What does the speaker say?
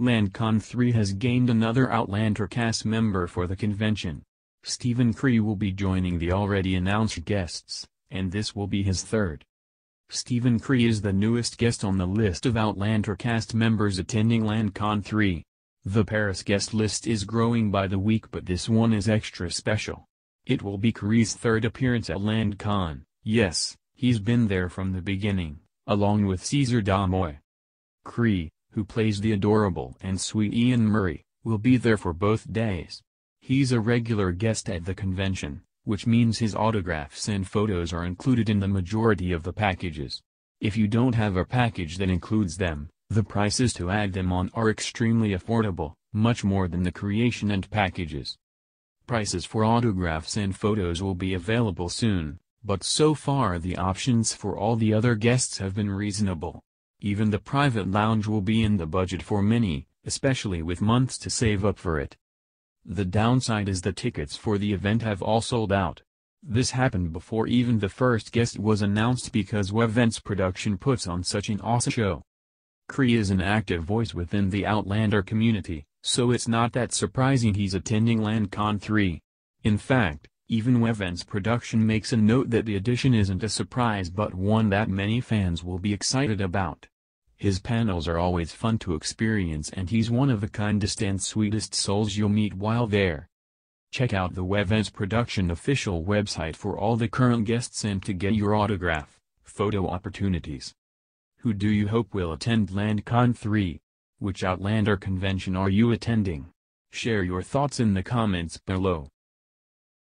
LandCon 3 has gained another Outlander cast member for the convention. Stephen Cree will be joining the already announced guests, and this will be his third. Stephen Cree is the newest guest on the list of Outlander cast members attending LandCon 3. The Paris guest list is growing by the week but this one is extra special. It will be Cree's third appearance at LandCon, yes, he's been there from the beginning, along with Caesar Damoy. Cree, who plays the adorable and sweet Ian Murray, will be there for both days. He's a regular guest at the convention, which means his autographs and photos are included in the majority of the packages. If you don't have a package that includes them, the prices to add them on are extremely affordable, much more than the creation and packages. Prices for autographs and photos will be available soon, but so far the options for all the other guests have been reasonable. Even the private lounge will be in the budget for many, especially with months to save up for it. The downside is the tickets for the event have all sold out. This happened before even the first guest was announced because Webvent's production puts on such an awesome show. Cree is an active voice within the Outlander community, so it's not that surprising he's attending LandCon 3. In fact, even Weven's production makes a note that the addition isn't a surprise but one that many fans will be excited about. His panels are always fun to experience and he's one of the kindest and sweetest souls you'll meet while there. Check out the Weven's production official website for all the current guests and to get your autograph, photo opportunities. Who do you hope will attend LandCon 3? Which Outlander convention are you attending? Share your thoughts in the comments below.